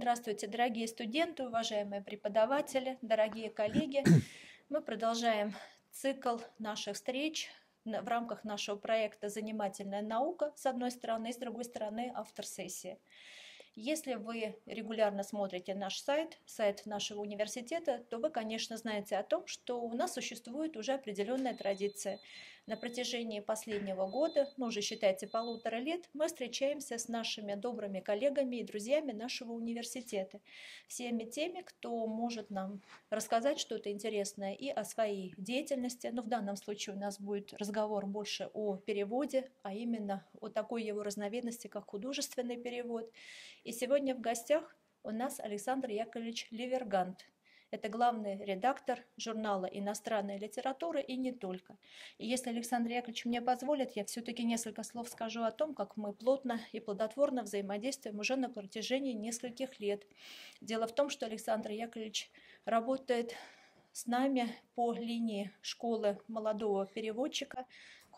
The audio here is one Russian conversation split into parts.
Здравствуйте, дорогие студенты, уважаемые преподаватели, дорогие коллеги. Мы продолжаем цикл наших встреч в рамках нашего проекта «Занимательная наука» с одной стороны и с другой стороны автор-сессии. Если вы регулярно смотрите наш сайт, сайт нашего университета, то вы, конечно, знаете о том, что у нас существует уже определенная традиция – на протяжении последнего года, ну уже считайте полутора лет, мы встречаемся с нашими добрыми коллегами и друзьями нашего университета, всеми теми, кто может нам рассказать что-то интересное и о своей деятельности. Но ну, в данном случае у нас будет разговор больше о переводе, а именно о такой его разновидности, как художественный перевод. И сегодня в гостях у нас Александр Яковлевич Ливергант, это главный редактор журнала «Иностранная литература» и не только. И если Александр Яковлевич мне позволит, я все-таки несколько слов скажу о том, как мы плотно и плодотворно взаимодействуем уже на протяжении нескольких лет. Дело в том, что Александр Яковлевич работает с нами по линии школы молодого переводчика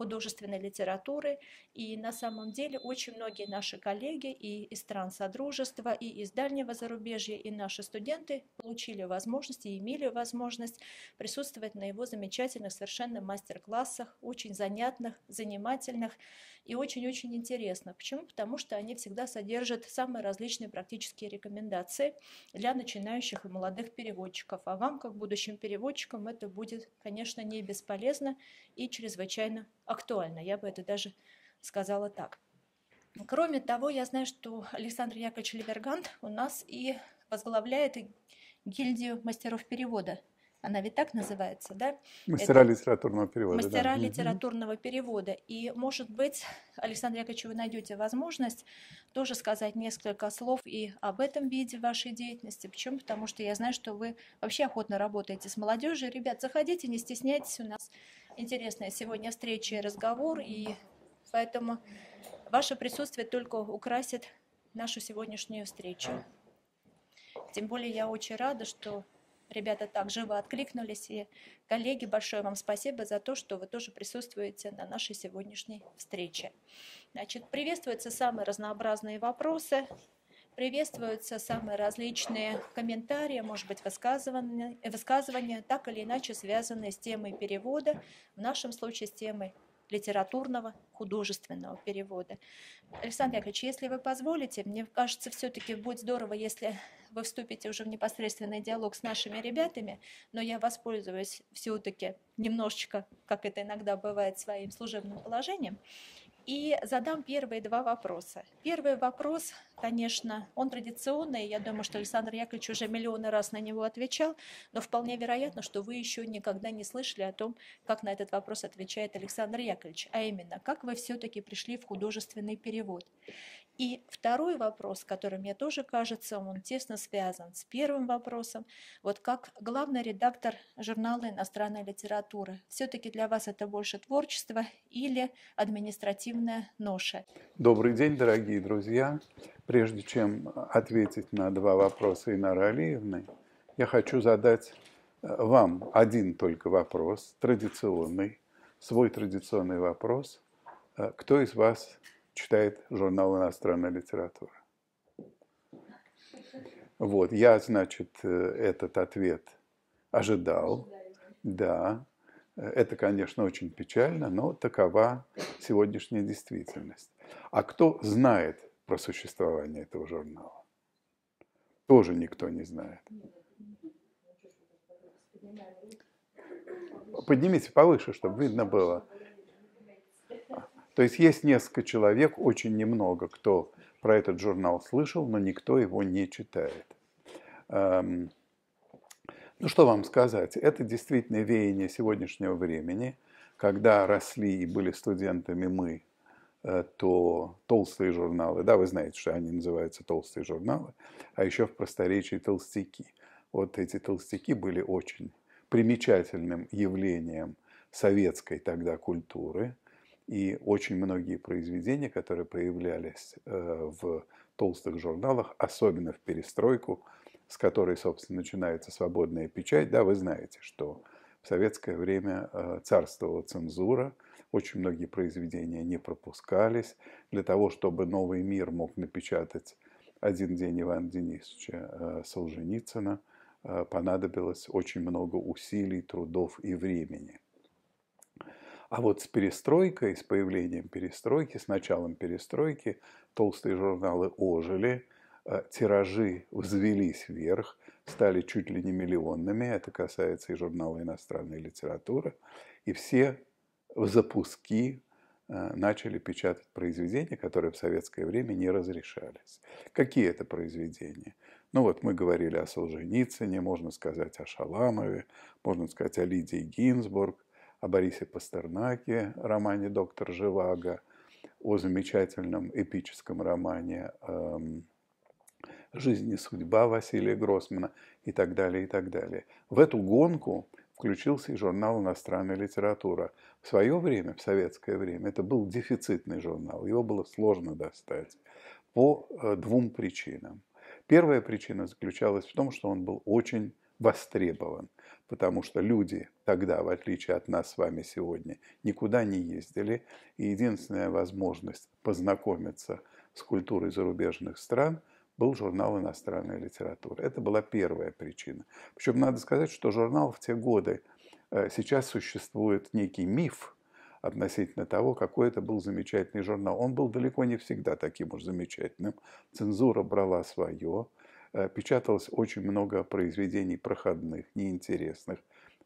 художественной литературы. И на самом деле очень многие наши коллеги и из стран Содружества, и из дальнего зарубежья, и наши студенты получили возможность и имели возможность присутствовать на его замечательных совершенно мастер-классах, очень занятных, занимательных и очень-очень интересно Почему? Потому что они всегда содержат самые различные практические рекомендации для начинающих и молодых переводчиков. А вам, как будущим переводчикам, это будет, конечно, не бесполезно и чрезвычайно актуально. Я бы это даже сказала так. Кроме того, я знаю, что Александр Яковлевич Левергант у нас и возглавляет гильдию мастеров перевода – она ведь так называется, да? Мастера Это литературного перевода. Мастера да. литературного перевода. И, может быть, Александр Яковлевич, вы найдете возможность тоже сказать несколько слов и об этом виде вашей деятельности. Почему? Потому что я знаю, что вы вообще охотно работаете с молодежью. Ребят, заходите, не стесняйтесь, у нас интересная сегодня встреча и разговор, и поэтому ваше присутствие только украсит нашу сегодняшнюю встречу. Тем более я очень рада, что Ребята так живо откликнулись. И, коллеги, большое вам спасибо за то, что вы тоже присутствуете на нашей сегодняшней встрече. Значит, приветствуются самые разнообразные вопросы, приветствуются самые различные комментарии, может быть, высказывания, высказывания так или иначе связанные с темой перевода, в нашем случае с темой литературного, художественного перевода. Александр Яковлевич, если вы позволите, мне кажется, все-таки будет здорово, если вы вступите уже в непосредственный диалог с нашими ребятами, но я воспользуюсь все-таки немножечко, как это иногда бывает, своим служебным положением, и задам первые два вопроса. Первый вопрос, конечно, он традиционный, я думаю, что Александр Яковлевич уже миллионы раз на него отвечал, но вполне вероятно, что вы еще никогда не слышали о том, как на этот вопрос отвечает Александр Яковлевич, а именно, как вы все-таки пришли в художественный перевод. И второй вопрос, который мне тоже кажется, он тесно связан с первым вопросом. Вот как главный редактор журнала иностранной литературы, все-таки для вас это больше творчество или административная ноша? Добрый день, дорогие друзья. Прежде чем а, ответить на два вопроса Инары Алиевны, я хочу задать э, вам один только вопрос, традиционный, свой традиционный вопрос. Э, кто из вас читает журнал «Иностранная литература». Вот, я, значит, э, этот ответ ожидал. Да, это, конечно, очень печально, но такова сегодняшняя действительность. А кто знает про существование этого журнала? Тоже никто не знает. Поднимите повыше, чтобы видно было. То есть есть несколько человек, очень немного, кто про этот журнал слышал, но никто его не читает. Эм, ну что вам сказать, это действительно веяние сегодняшнего времени. Когда росли и были студентами мы, э, то толстые журналы, да, вы знаете, что они называются толстые журналы, а еще в просторечии толстяки. Вот эти толстяки были очень примечательным явлением советской тогда культуры – и очень многие произведения, которые появлялись э, в толстых журналах, особенно в перестройку, с которой, собственно, начинается свободная печать, да, вы знаете, что в советское время э, царствовала цензура, очень многие произведения не пропускались. Для того, чтобы «Новый мир» мог напечатать один день Ивана Денисовича э, Солженицына, понадобилось очень много усилий, трудов и времени – а вот с перестройкой, с появлением перестройки, с началом перестройки, толстые журналы ожили, э, тиражи взвелись вверх, стали чуть ли не миллионными, это касается и журнала иностранной литературы, и все в запуски э, начали печатать произведения, которые в советское время не разрешались. Какие это произведения? Ну вот мы говорили о Солженицыне, можно сказать о Шаламове, можно сказать о Лидии Гинзбург, о Борисе Пастернаке, романе «Доктор Живаго», о замечательном эпическом романе эм, «Жизнь и судьба» Василия Гроссмана и так далее, и так далее. В эту гонку включился и журнал «Иностранная литература». В свое время, в советское время, это был дефицитный журнал, его было сложно достать по э, двум причинам. Первая причина заключалась в том, что он был очень востребован потому что люди тогда, в отличие от нас с вами сегодня, никуда не ездили, и единственная возможность познакомиться с культурой зарубежных стран был журнал иностранной литературы. Это была первая причина. Причем надо сказать, что журнал в те годы, э, сейчас существует некий миф относительно того, какой это был замечательный журнал. Он был далеко не всегда таким уж замечательным. Цензура брала свое, Э, печаталось очень много произведений проходных, неинтересных,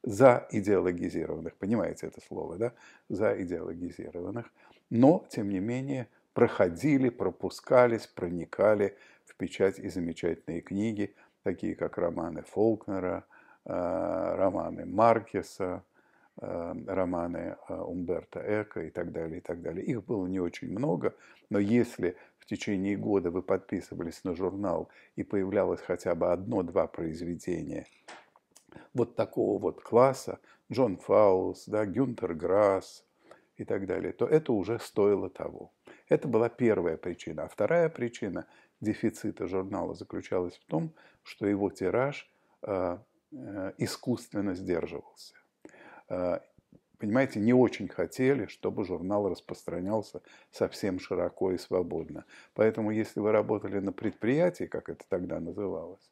заидеологизированных, понимаете это слово, да? Заидеологизированных, но, тем не менее, проходили, пропускались, проникали в печать и замечательные книги, такие как романы Фолкнера, э, романы Маркеса, Э, романы э, Умберта Эка и так далее, и так далее. Их было не очень много, но если в течение года вы подписывались на журнал и появлялось хотя бы одно-два произведения вот такого вот класса, Джон Фаус, да, Гюнтер Грасс и так далее, то это уже стоило того. Это была первая причина. А вторая причина дефицита журнала заключалась в том, что его тираж э, искусственно сдерживался. Э, понимаете, не очень хотели, чтобы журнал распространялся совсем широко и свободно. Поэтому, если вы работали на предприятии, как это тогда называлось,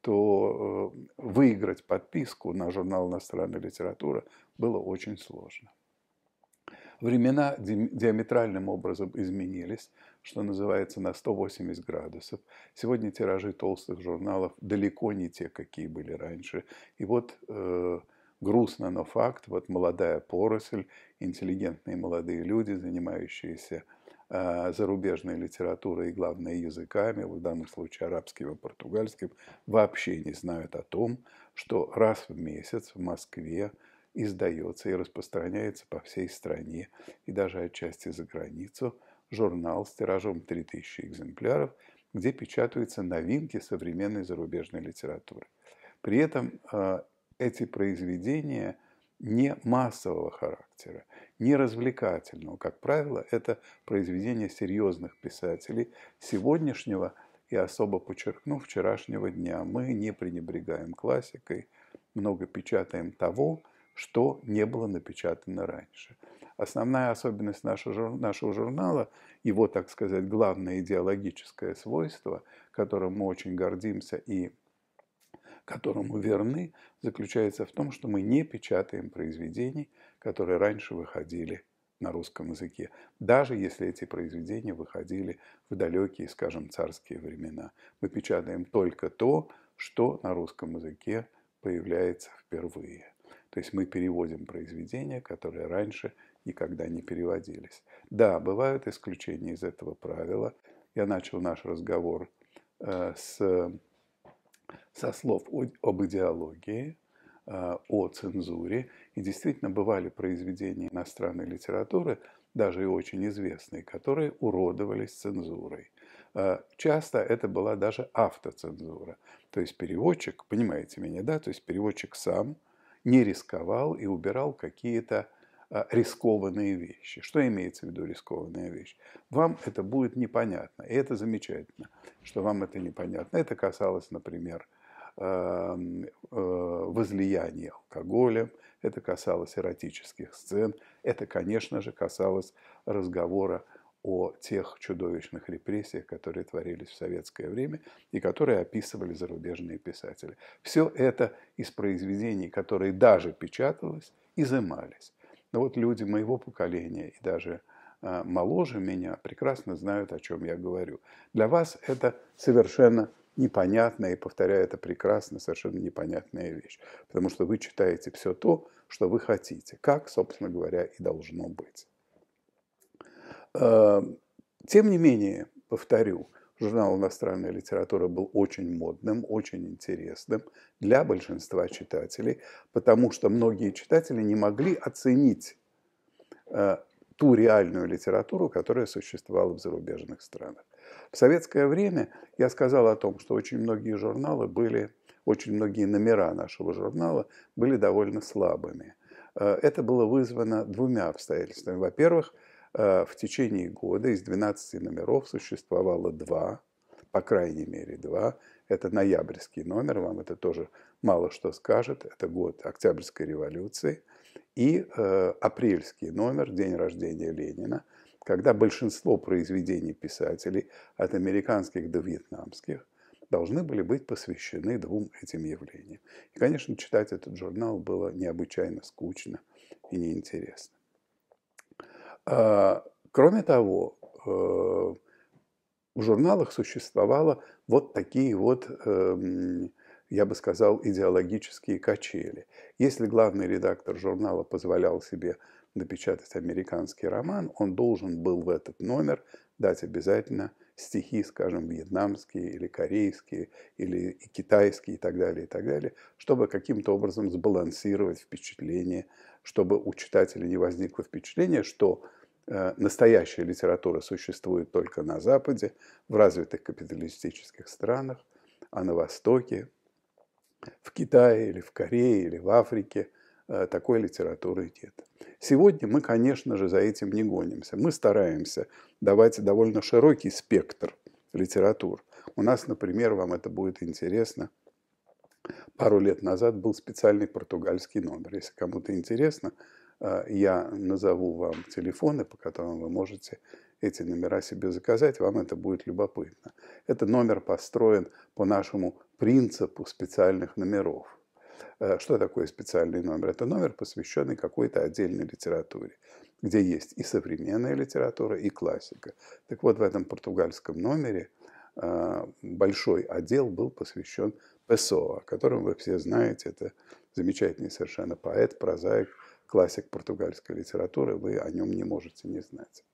то э, выиграть подписку на журнал «Иностранная литература» было очень сложно. Времена диаметральным образом изменились, что называется, на 180 градусов. Сегодня тиражи толстых журналов далеко не те, какие были раньше. И вот э, Грустно, но факт. Вот молодая поросль, интеллигентные молодые люди, занимающиеся э, зарубежной литературой и, главное, языками, в данном случае арабским и португальским, вообще не знают о том, что раз в месяц в Москве издается и распространяется по всей стране и даже отчасти за границу журнал с тиражом 3000 экземпляров, где печатаются новинки современной зарубежной литературы. При этом э, эти произведения не массового характера, не развлекательного. Как правило, это произведения серьезных писателей сегодняшнего и особо подчеркну вчерашнего дня. Мы не пренебрегаем классикой, много печатаем того, что не было напечатано раньше. Основная особенность нашего, журнала, его, так сказать, главное идеологическое свойство, которым мы очень гордимся и которому верны, заключается в том, что мы не печатаем произведений, которые раньше выходили на русском языке, даже если эти произведения выходили в далекие, скажем, царские времена. Мы печатаем только то, что на русском языке появляется впервые. То есть мы переводим произведения, которые раньше никогда не переводились. Да, бывают исключения из этого правила. Я начал наш разговор э, с со слов об идеологии, а, о цензуре. И действительно бывали произведения иностранной литературы, даже и очень известные, которые уродовались цензурой. А, часто это была даже автоцензура. То есть переводчик, понимаете меня, да, то есть переводчик сам не рисковал и убирал какие-то Э, рискованные вещи. Что имеется в виду рискованная вещь? Вам это будет непонятно. И это замечательно, что вам это непонятно. Это касалось, например, эм, э, возлияния алкоголем, это касалось эротических сцен, это, конечно же, касалось разговора о тех чудовищных репрессиях, которые творились в советское время и которые описывали зарубежные писатели. Все это из произведений, которые даже печаталось, изымались. Но ну, вот люди моего поколения и даже а, моложе меня прекрасно знают, о чем я говорю. Для вас это совершенно непонятная, и повторяю, это прекрасно, совершенно непонятная вещь. Потому что вы читаете все то, что вы хотите, как, собственно говоря, и должно быть. Эм, тем не менее, повторю, Журнал «Иностранная литература» был очень модным, очень интересным для большинства читателей, потому что многие читатели не могли оценить э, ту реальную литературу, которая существовала в зарубежных странах. В советское время я сказал о том, что очень многие журналы были, очень многие номера нашего журнала были довольно слабыми. Э, это было вызвано двумя обстоятельствами. Во-первых, Э, в течение года из 12 номеров существовало два, по крайней мере два. Это ноябрьский номер, вам это тоже мало что скажет. Это год Октябрьской революции. И э, апрельский номер, день рождения Ленина, когда большинство произведений писателей, от американских до вьетнамских, должны были быть посвящены двум этим явлениям. И, конечно, читать этот журнал было необычайно скучно и неинтересно. А, кроме того, э, в журналах существовало вот такие вот, эм, я бы сказал, идеологические качели. Если главный редактор журнала позволял себе напечатать американский роман, он должен был в этот номер дать обязательно стихи, скажем, вьетнамские или корейские, или китайские и так далее, и так далее, чтобы каким-то образом сбалансировать впечатление, чтобы у читателя не возникло впечатление, что Э, настоящая литература существует только на Западе, в развитых капиталистических странах, а на Востоке, в Китае или в Корее или в Африке э, такой литературы нет. Сегодня мы, конечно же, за этим не гонимся. Мы стараемся давать довольно широкий спектр литератур. У нас, например, вам это будет интересно, пару лет назад был специальный португальский номер. Если кому-то интересно, а, я назову вам телефоны, по которым вы можете эти номера себе заказать, вам это будет любопытно. Это номер построен по нашему принципу специальных номеров. Э, что такое специальный номер? Это номер, посвященный какой-то отдельной литературе, где есть и современная литература, и классика. Так вот, в этом португальском номере а, большой отдел был посвящен Песо, о котором вы все знаете. Это замечательный совершенно поэт, прозаик – классик португальской литературы, вы о нем не можете не знать.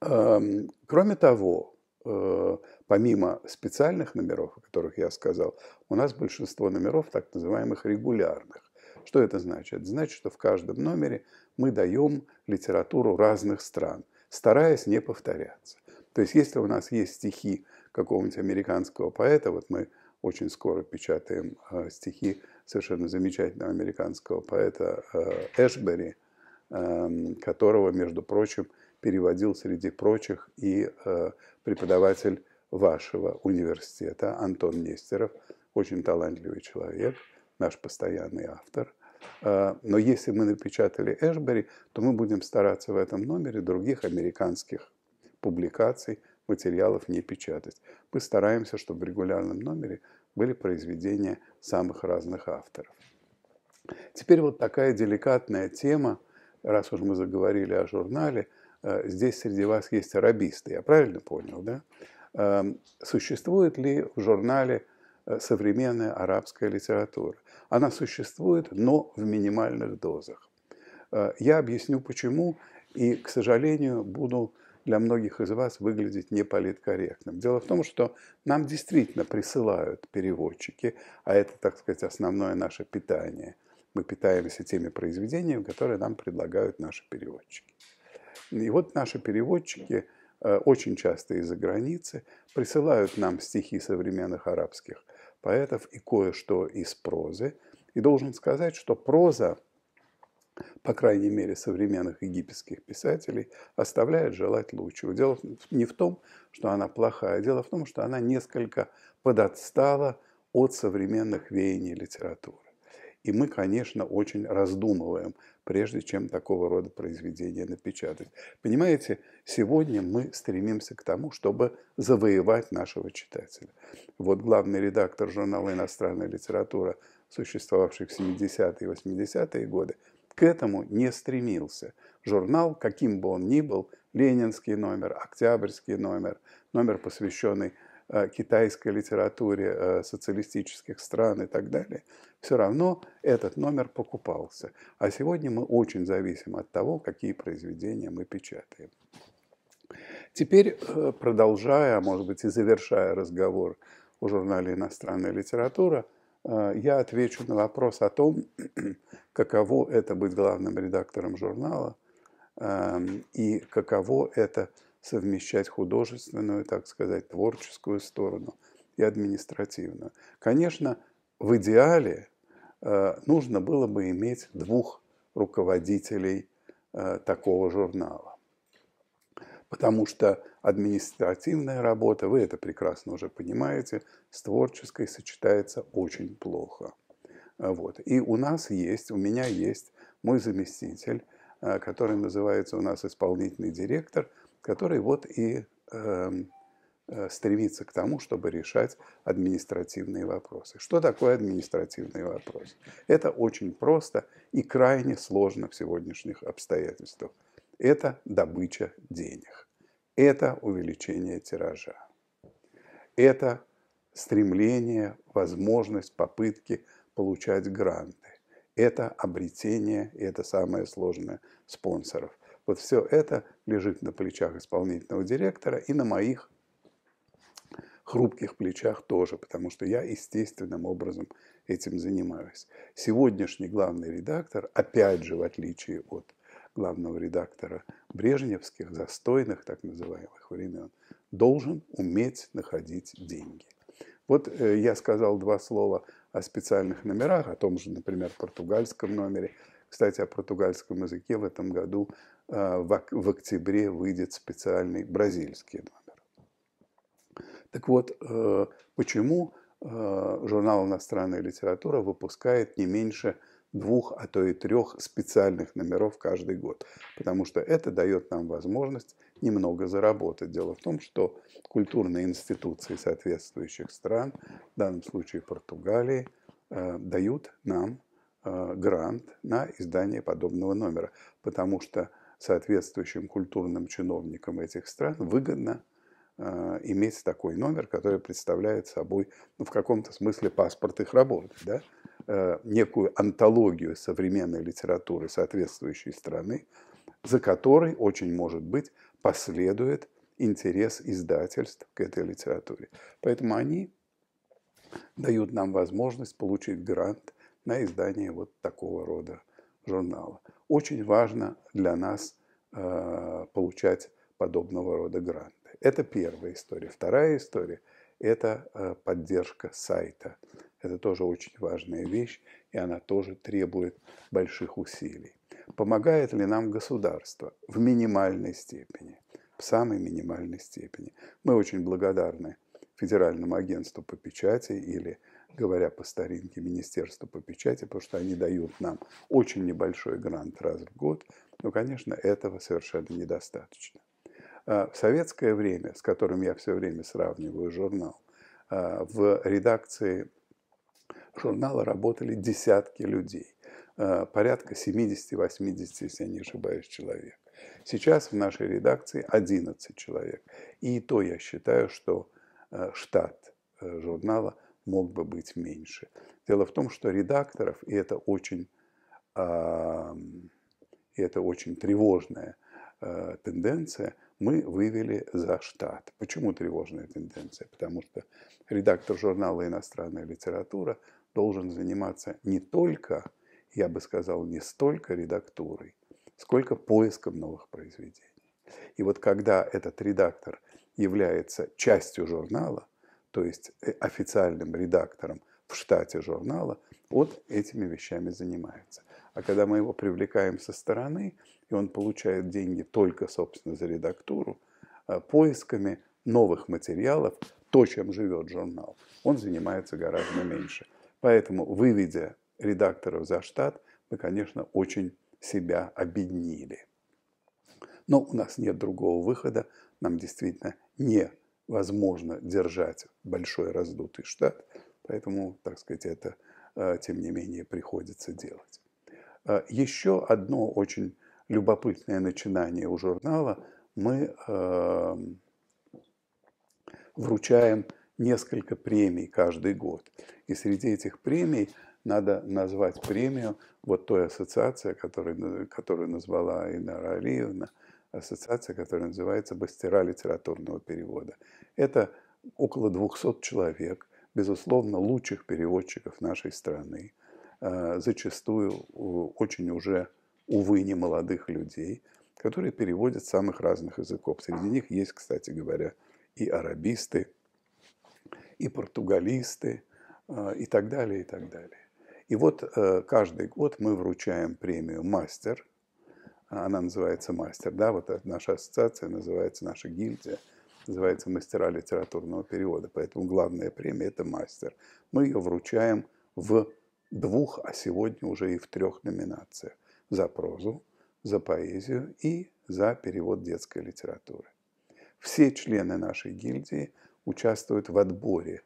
Эм, кроме того, э, помимо специальных номеров, о которых я сказал, у нас большинство номеров так называемых регулярных. Что это значит? Это значит, что в каждом номере мы даем литературу разных стран, стараясь не повторяться. То есть, если у нас есть стихи какого-нибудь американского поэта, вот мы очень скоро печатаем э, стихи совершенно замечательного американского поэта э, Эшбери, эм, которого, между прочим, переводил среди прочих и э, преподаватель вашего университета Антон Нестеров, очень талантливый человек, наш постоянный автор. Э, но если мы напечатали Эшбери, то мы будем стараться в этом номере других американских публикаций, материалов не печатать. Мы стараемся, чтобы в регулярном номере были произведения самых разных авторов. Теперь вот такая деликатная тема, раз уж мы заговорили о журнале, э, здесь среди вас есть арабисты, я правильно понял, да? Эм, существует ли в журнале э, современная арабская литература? Она существует, но в минимальных дозах. Э, я объясню почему, и, к сожалению, буду для многих из вас выглядеть неполиткорректным. Дело в том, что нам действительно присылают переводчики, а это, так сказать, основное наше питание. Мы питаемся теми произведениями, которые нам предлагают наши переводчики. И вот наши переводчики, э, очень часто из-за границы, присылают нам стихи современных арабских поэтов и кое-что из прозы. И должен сказать, что проза по крайней мере, современных египетских писателей, оставляет желать лучшего. Дело не в том, что она плохая, дело в том, что она несколько подотстала от современных веяний литературы. И мы, конечно, очень раздумываем, прежде чем такого рода произведения напечатать. Понимаете, сегодня мы стремимся к тому, чтобы завоевать нашего читателя. Вот главный редактор журнала «Иностранная литература», существовавший в 70-е и 80-е годы – к этому не стремился. Журнал, каким бы он ни был, ленинский номер, октябрьский номер, номер, посвященный э, китайской литературе э, социалистических стран и так далее, все равно этот номер покупался. А сегодня мы очень зависим от того, какие произведения мы печатаем. Теперь, э, продолжая, а может быть и завершая разговор о журнале «Иностранная литература», я отвечу на вопрос о том, каково это быть главным редактором журнала эм, и каково это совмещать художественную, так сказать, творческую сторону и административную. Конечно, в идеале э, нужно было бы иметь двух руководителей э, такого журнала. Потому что административная работа, вы это прекрасно уже понимаете, с творческой сочетается очень плохо. А, вот. И у нас есть, у меня есть мой заместитель, а, который называется у нас исполнительный директор, который вот и эм, э, стремится к тому, чтобы решать административные вопросы. Что такое административные вопросы? Это очень просто и крайне сложно в сегодняшних обстоятельствах. Это добыча денег. Это увеличение тиража. Это стремление, возможность, попытки – получать гранты. Это обретение, и это самое сложное, спонсоров. Вот все это лежит на плечах исполнительного директора и на моих хрупких плечах тоже, потому что я естественным образом этим занимаюсь. Сегодняшний главный редактор, опять же, в отличие от главного редактора брежневских, застойных так называемых времен, должен уметь находить деньги. Вот э, я сказал два слова о специальных номерах, о том же, например, португальском номере. Кстати, о португальском языке в этом году э, в октябре выйдет специальный бразильский номер. Так вот, э, почему э, журнал «Иностранная литература» выпускает не меньше – двух, а то и трех специальных номеров каждый год, потому что это дает нам возможность немного заработать. Дело в том, что культурные институции соответствующих стран, в данном случае Португалии, э, дают нам э, грант на издание подобного номера, потому что соответствующим культурным чиновникам этих стран выгодно э, иметь такой номер, который представляет собой ну, в каком-то смысле паспорт их работы. Да? Э, некую антологию современной литературы соответствующей страны, за которой очень может быть последует интерес издательств к этой литературе. Поэтому они дают нам возможность получить грант на издание вот такого рода журнала. Очень важно для нас э, получать подобного рода гранты. Это первая история. Вторая история – это э, поддержка сайта. Это тоже очень важная вещь, и она тоже требует больших усилий. Помогает ли нам государство? В минимальной степени, в самой минимальной степени. Мы очень благодарны Федеральному агентству по печати или, говоря по старинке, Министерству по печати, потому что они дают нам очень небольшой грант раз в год, но, конечно, этого совершенно недостаточно. А, в советское время, с которым я все время сравниваю журнал, а, в редакции журнала работали десятки людей, а, порядка 70-80, если я не ошибаюсь, человек. Сейчас в нашей редакции 11 человек. И то я считаю, что штат э, журнала мог бы быть меньше. Дело в том, что редакторов, и это очень, это очень тревожная тенденция – мы вывели за штат. Почему тревожная тенденция? Потому что редактор журнала «Иностранная литература» должен заниматься не только, я бы сказал, не столько редактурой, сколько поиском новых произведений. И вот когда этот редактор является частью журнала, то есть э, официальным редактором в штате журнала, вот этими вещами занимается. А когда мы его привлекаем со стороны, и он получает деньги только, собственно, за редактуру, э, поисками новых материалов, то, чем живет журнал, он занимается гораздо меньше. Поэтому, выведя редакторов за штат, мы, конечно, очень себя обеднили. Но у нас нет другого выхода, нам действительно невозможно держать большой раздутый штат, поэтому, так сказать, это, э, тем не менее, приходится делать. Э, Еще одно очень любопытное начинание у журнала мы эм, вручаем несколько премий каждый год. И среди этих премий надо назвать премию вот той ассоциации, которую, которую назвала Инара Алиевна, ассоциация, которая называется Бастера литературного перевода». Это около 200 человек, безусловно, лучших переводчиков нашей страны – Э, зачастую очень уже, увы, не молодых людей, которые переводят самых разных языков. Среди них есть, кстати говоря, и арабисты, и португалисты, э, и так далее, и так далее. И вот э, каждый год мы вручаем премию «Мастер», она называется «Мастер», да, вот наша ассоциация называется, наша гильдия называется «Мастера литературного перевода», поэтому главная премия – это «Мастер». Мы ее вручаем в двух, а сегодня уже и в трех номинациях – за прозу, за поэзию и за перевод детской литературы. Все члены нашей гильдии участвуют в отборе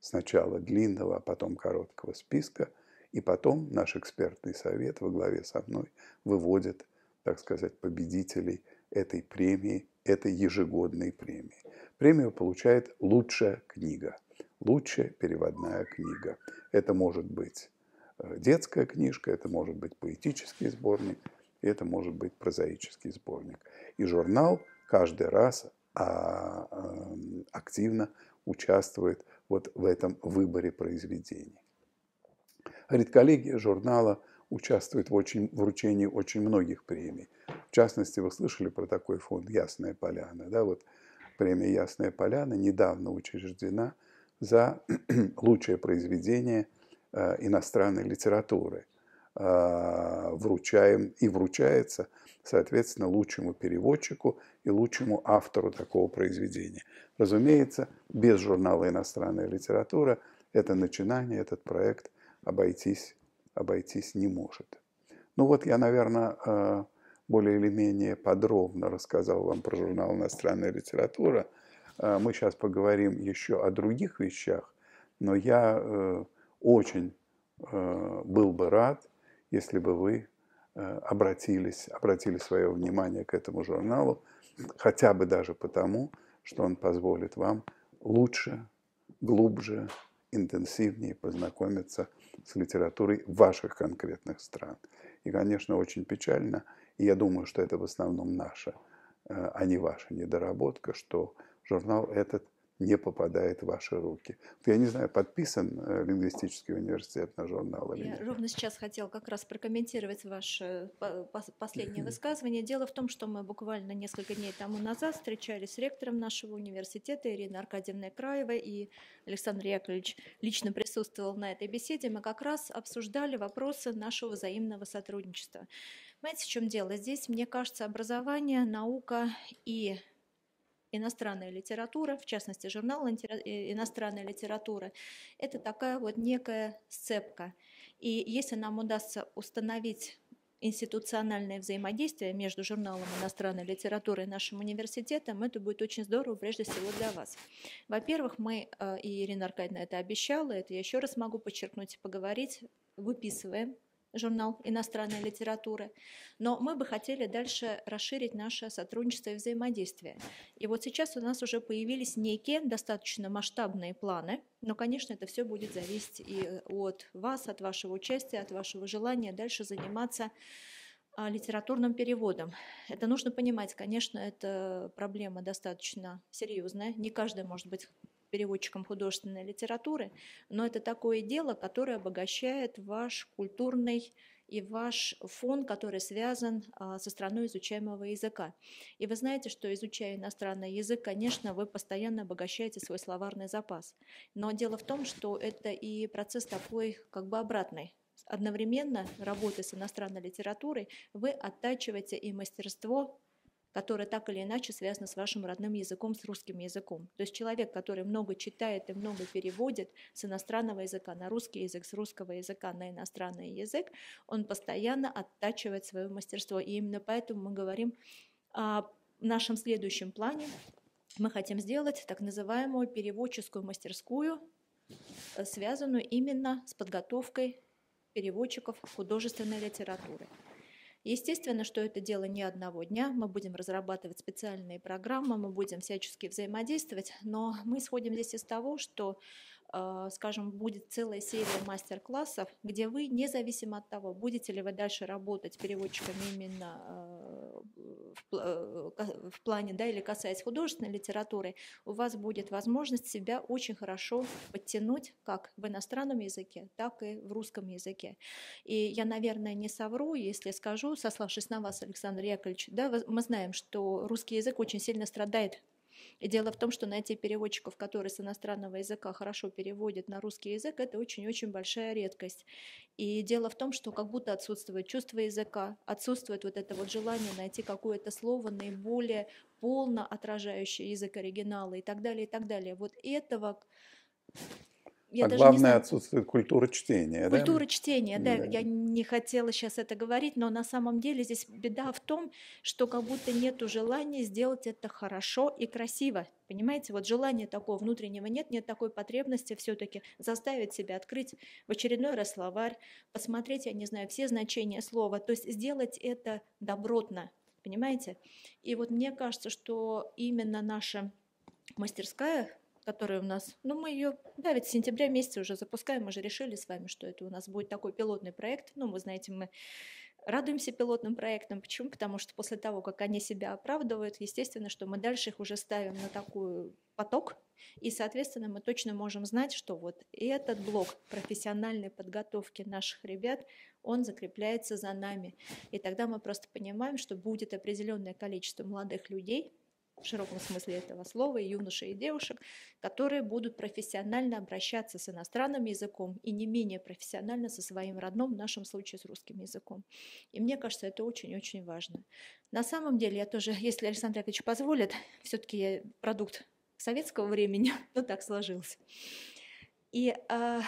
сначала длинного, а потом короткого списка, и потом наш экспертный совет во главе со мной выводит, так сказать, победителей этой премии, этой ежегодной премии. Премию получает лучшая книга – лучшая переводная книга. Это может быть э, детская книжка, это может быть поэтический сборник, это может быть прозаический сборник. И журнал каждый раз а, эм, активно участвует вот в этом выборе произведений. Редколлегия журнала участвует в очень, вручении очень многих премий. В частности, вы слышали про такой фонд «Ясная поляна». Да? Вот премия «Ясная поляна» недавно учреждена – за лучшее произведение э, иностранной литературы. Э, вручаем и вручается, соответственно, лучшему переводчику и лучшему автору такого произведения. Разумеется, без журнала «Иностранная литература» это начинание, этот проект обойтись, обойтись не может. Ну вот я, наверное, э, более или менее подробно рассказал вам про журнал «Иностранная литература». Э, мы сейчас поговорим еще о других вещах, но я э, очень э, был бы рад, если бы вы обратились, обратили свое внимание к этому журналу, хотя бы даже потому, что он позволит вам лучше, глубже, интенсивнее познакомиться с литературой ваших конкретных стран. И, конечно, очень печально, и я думаю, что это в основном наша, а не ваша недоработка, что журнал этот не попадает в ваши руки. Я не знаю, подписан э, лингвистический университет на журнал или нет. Я ровно сейчас хотел как раз прокомментировать ваше э, последнее высказывание. Дело в том, что мы буквально несколько дней тому назад встречались с ректором нашего университета Ириной Аркадьевной Краевой, и Александр Яковлевич лично присутствовал на этой беседе. Мы как раз обсуждали вопросы нашего взаимного сотрудничества. Понимаете, в чем дело? Здесь, мне кажется, образование, наука и иностранная литература, в частности, журнал э, «Иностранная литературы, это такая вот некая сцепка. И если нам удастся установить институциональное взаимодействие между журналом иностранной литературы и нашим университетом, это будет очень здорово, прежде всего, для вас. Во-первых, мы, э, и Ирина Аркадьевна это обещала, это я еще раз могу подчеркнуть и поговорить, выписываем журнал иностранной литературы. Но мы бы хотели дальше расширить наше сотрудничество и взаимодействие. И вот сейчас у нас уже появились некие достаточно масштабные планы, но, конечно, это все будет зависеть и э, от вас, от вашего участия, от вашего желания дальше заниматься а, литературным переводом. Это нужно понимать, конечно, это проблема достаточно серьезная. Не каждый может быть переводчиком художественной литературы, но это такое дело, которое обогащает ваш культурный и ваш фон, который связан а, со страной изучаемого языка. И вы знаете, что изучая иностранный язык, конечно, вы постоянно обогащаете свой словарный запас. Но дело в том, что это и процесс такой как бы обратный. Одновременно, работая с иностранной литературой, вы оттачиваете и мастерство которая так или иначе связана с вашим родным языком, с русским языком. То есть человек, который много читает и много переводит с иностранного языка на русский язык, с русского языка на иностранный язык, он постоянно оттачивает свое мастерство. И именно поэтому мы говорим о нашем следующем плане. Мы хотим сделать так называемую переводческую мастерскую, э, связанную именно с подготовкой переводчиков художественной литературы. Естественно, что это дело не одного дня. Мы будем разрабатывать специальные программы, мы будем всячески взаимодействовать, но мы исходим здесь из того, что э, скажем, будет целая серия мастер-классов, где вы, независимо от того, будете ли вы дальше работать переводчиками именно э, Э, в плане, да, или касаясь художественной литературы, у вас будет возможность себя очень хорошо подтянуть как в иностранном языке, так и в русском языке. И я, наверное, не совру, если скажу, сославшись на вас, Александр Яковлевич, да, мы знаем, что русский язык очень сильно страдает и дело в том, что найти переводчиков, которые с иностранного языка хорошо переводят на русский язык, это очень-очень большая редкость. И дело в том, что как будто отсутствует чувство языка, отсутствует вот это вот желание найти какое-то слово наиболее полно отражающее язык оригинала и так далее, и так далее. Вот этого я а главное, не знаю. отсутствует культура чтения. Культура да? чтения, да, да, я не хотела сейчас это говорить, но на самом деле здесь беда в том, что как будто нет желания сделать это хорошо и красиво. Понимаете, вот желания такого внутреннего нет, нет такой потребности все-таки заставить себя открыть в очередной раз словарь, посмотреть, я не знаю, все значения слова, то есть сделать это добротно, понимаете? И вот мне кажется, что именно наша мастерская которая у нас, ну мы ее, да, ведь с сентября месяца уже запускаем, мы же решили с вами, что это у нас будет такой пилотный проект. Ну, вы знаете, мы радуемся пилотным проектам. Почему? Потому что после того, как они себя оправдывают, естественно, что мы дальше их уже ставим на такой поток, и, соответственно, мы точно можем знать, что вот этот блок профессиональной подготовки наших ребят, он закрепляется за нами. И тогда мы просто понимаем, что будет определенное количество молодых людей, в широком смысле этого слова, и юношей, и девушек, которые будут профессионально обращаться с иностранным языком и не менее профессионально со своим родным, в нашем случае с русским языком. И мне кажется, это очень-очень важно. На самом деле, я тоже, если Александр Яковлевич позволит, все-таки я продукт советского времени, но так сложилось. И э,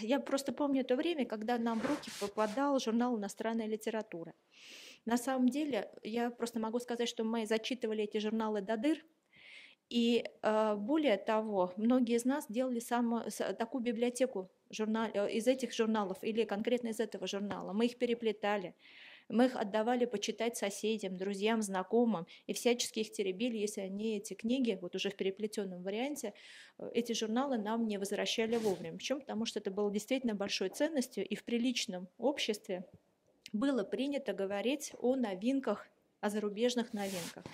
я просто помню то время, когда нам в руки попадал журнал «Иностранная литература». На самом деле, я просто могу сказать, что мы зачитывали эти журналы до дыр, и э, более того, многие из нас делали само, такую библиотеку журнал, э, из этих журналов или конкретно из этого журнала. Мы их переплетали, мы их отдавали почитать соседям, друзьям, знакомым, и всячески их теребили, если они эти книги, вот уже в переплетенном варианте, э, эти журналы нам не возвращали вовремя. причем Потому что это было действительно большой ценностью, и в приличном обществе было принято говорить о новинках о зарубежных новинках.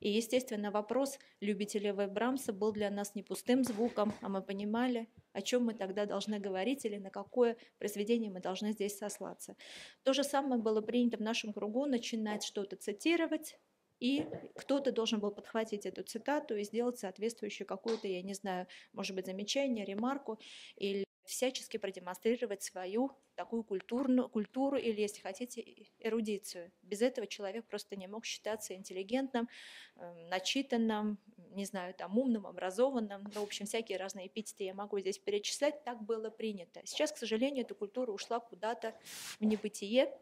И, естественно, вопрос любителей Брамса был для нас не пустым звуком, а мы понимали, о чем мы тогда должны говорить или на какое произведение мы должны здесь сослаться. То же самое было принято в нашем кругу начинать что-то цитировать, и кто-то должен был подхватить эту цитату и сделать соответствующую какую-то, я не знаю, может быть, замечание, ремарку или всячески продемонстрировать свою такую культурную, культуру или, если хотите, эрудицию. Без этого человек просто не мог считаться интеллигентным, эм, начитанным, не знаю, там, умным, образованным. Ну, в общем, всякие разные эпитеты я могу здесь перечислять. Так было принято. Сейчас, к сожалению, эта культура ушла куда-то в небытие.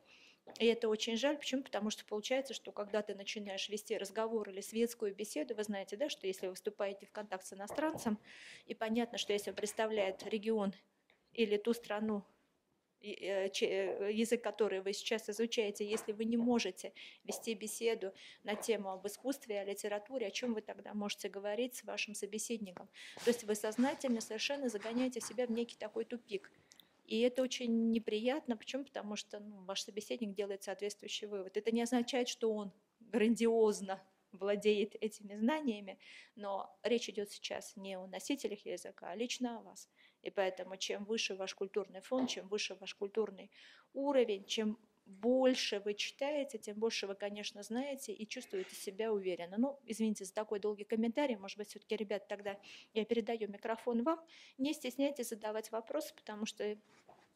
И это очень жаль. Почему? Потому что получается, что когда ты начинаешь вести разговор или светскую беседу, вы знаете, да, что если вы выступаете в контакт с иностранцем, и понятно, что если он представляет регион или ту страну, э, э, язык, который вы сейчас изучаете, если вы не можете вести беседу на тему об искусстве, о литературе, о чем вы тогда можете говорить с вашим собеседником. То есть вы сознательно совершенно загоняете себя в некий такой тупик. И это очень неприятно. Почему? Потому что ну, ваш собеседник делает соответствующий вывод. Это не означает, что он грандиозно владеет этими знаниями, но речь идет сейчас не о носителях языка, а лично о вас. И поэтому чем выше ваш культурный фон, чем выше ваш культурный уровень, чем больше вы читаете, тем больше вы, конечно, знаете и чувствуете себя уверенно. Ну, извините за такой долгий комментарий. Может быть, все-таки, ребят, тогда я передаю микрофон вам. Не стесняйтесь задавать вопросы, потому что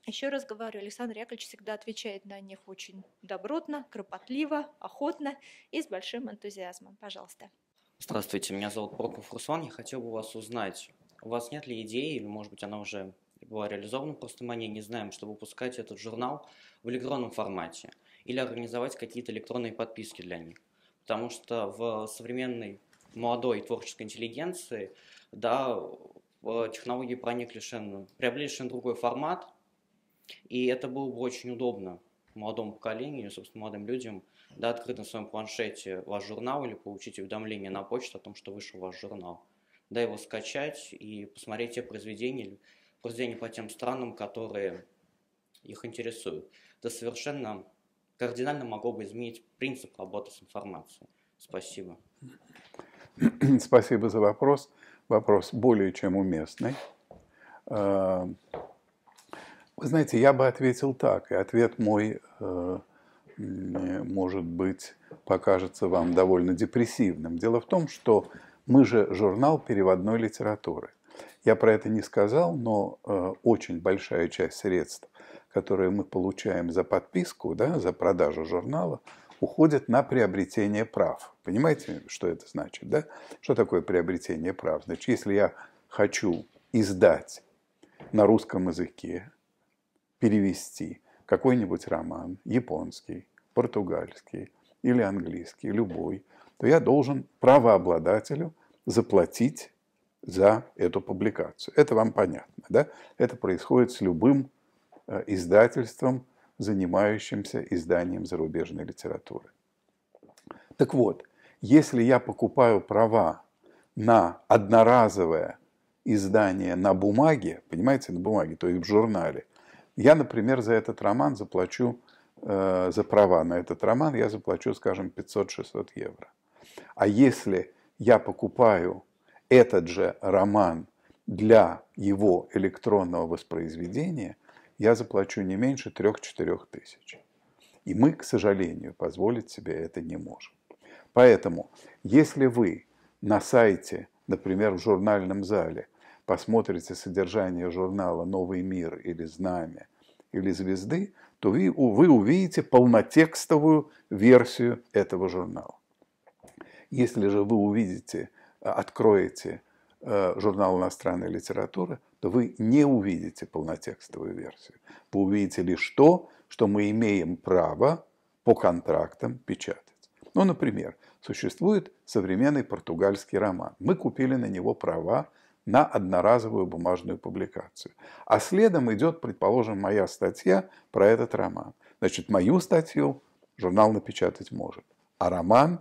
еще раз говорю, Александр Яковлевич всегда отвечает на них очень добротно, кропотливо, охотно и с большим энтузиазмом. Пожалуйста. Здравствуйте, меня зовут Прокоф Руслан. Я хотел бы вас узнать, у вас нет ли идеи, или, может быть, она уже была реализована, просто мы о ней не знаем, чтобы выпускать этот журнал в электронном формате или организовать какие-то электронные подписки для них. Потому что в современной молодой творческой интеллигенции, да, технологии проникли совершенно, приобрели совершенно другой формат, и это было бы очень удобно молодому поколению, собственно, молодым людям, да, открыть на своем планшете ваш журнал или получить уведомление на почту о том, что вышел ваш журнал да, его скачать и посмотреть те произведения, произведения по тем странам, которые их интересуют. Это совершенно кардинально могло бы изменить принцип работы с информацией. Спасибо. Спасибо за вопрос. Вопрос более чем уместный. А, вы знаете, я бы ответил так, и ответ мой, э, может быть, покажется вам довольно депрессивным. Дело в том, что мы же журнал переводной литературы. Я про это не сказал, но э, очень большая часть средств, которые мы получаем за подписку, да, за продажу журнала, уходит на приобретение прав. Понимаете, что это значит? Да? Что такое приобретение прав? Значит, если я хочу издать на русском языке, перевести какой-нибудь роман, японский, португальский или английский, любой – то я должен правообладателю заплатить за эту публикацию. Это вам понятно, да? Это происходит с любым э, издательством, занимающимся изданием зарубежной литературы. Так вот, если я покупаю права на одноразовое издание на бумаге, понимаете, на бумаге, то есть в журнале, я, например, за этот роман заплачу, э, за права на этот роман я заплачу, скажем, 500-600 евро. А если я покупаю этот же роман для его электронного воспроизведения, я заплачу не меньше 3-4 тысяч. И мы, к сожалению, позволить себе это не можем. Поэтому, если вы на сайте, например, в журнальном зале, посмотрите содержание журнала «Новый мир» или «Знамя», или «Звезды», то вы, вы увидите полнотекстовую версию этого журнала. Если же вы увидите, э, откроете э, журнал иностранной литературы, то вы не увидите полнотекстовую версию. Вы увидите лишь то, что мы имеем право по контрактам печатать. Ну, например, существует современный португальский роман. Мы купили на него права на одноразовую бумажную публикацию. А следом идет, предположим, моя статья про этот роман. Значит, мою статью журнал напечатать может, а роман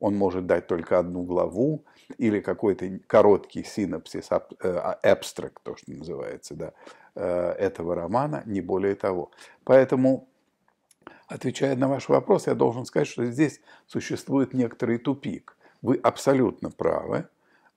он может дать только одну главу или какой-то короткий синопсис, э, а, абстракт, то, что называется, да, э, этого романа, не более того. Поэтому, отвечая на ваш вопрос, я должен сказать, что здесь существует некоторый тупик. Вы абсолютно правы.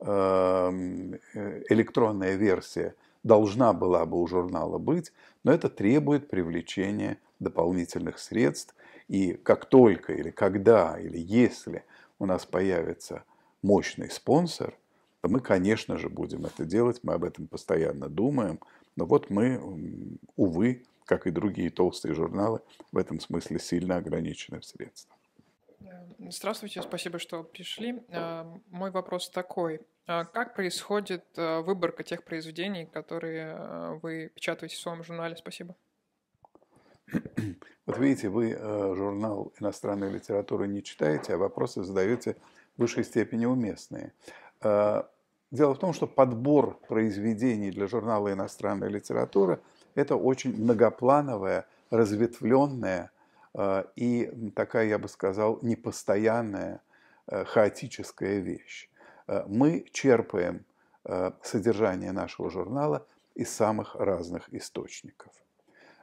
Эм, э, электронная версия должна была бы у журнала быть, но это требует привлечения дополнительных средств. И как только или когда или если у нас появится мощный спонсор, то мы, конечно же, будем это делать, мы об этом постоянно думаем, но вот мы, увы, как и другие толстые журналы, в этом смысле сильно ограничены в средствах. Здравствуйте, спасибо, что пришли. А, мой вопрос такой. А как происходит э, выборка тех произведений, которые э, вы печатаете в своем журнале? Спасибо. Вот видите, вы э, журнал иностранной литературы не читаете, а вопросы задаете в высшей степени уместные. Э, дело в том, что подбор произведений для журнала иностранной литературы – это очень многоплановая, разветвленная э, и такая, я бы сказал, непостоянная, хаотическая вещь. Мы черпаем содержание нашего журнала из самых разных источников.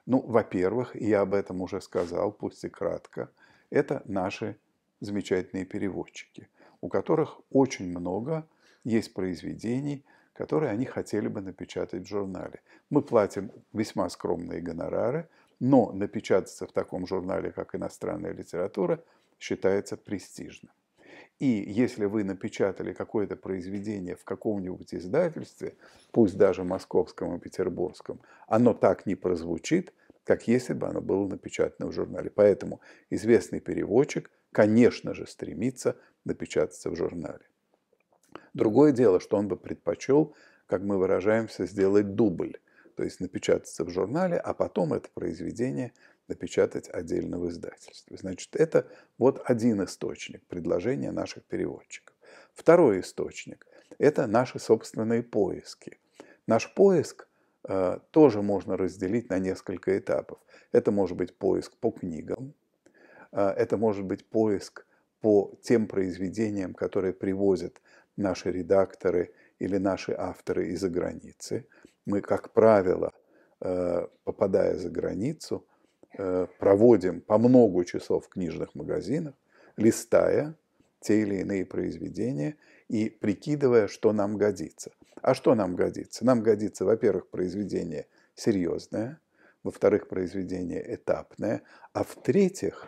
Ну, во-первых, я об этом уже сказал, пусть и кратко, это наши замечательные переводчики, у которых очень много есть произведений, которые они хотели бы напечатать в журнале. Мы платим весьма скромные гонорары, но напечататься в таком журнале, как «Иностранная литература», считается престижным. И если вы напечатали какое-то произведение в каком-нибудь издательстве, пусть даже московском и петербургском, оно так не прозвучит, как если бы оно было напечатано в журнале. Поэтому известный переводчик, конечно же, стремится напечататься в журнале. Другое дело, что он бы предпочел, как мы выражаемся, сделать дубль, то есть напечататься в журнале, а потом это произведение – напечатать отдельно в издательстве. Значит, это вот один источник предложения наших переводчиков. Второй источник – это наши собственные поиски. Наш поиск э, тоже можно разделить на несколько этапов. Это может быть поиск по книгам, э, это может быть поиск по тем произведениям, которые привозят наши редакторы или наши авторы из-за границы. Мы, как правило, э, попадая за границу – Э, проводим по много часов в книжных магазинах, листая те или иные произведения и прикидывая, что нам годится. А что нам годится? Нам годится, во-первых, произведение серьезное, во-вторых, произведение этапное, а в-третьих,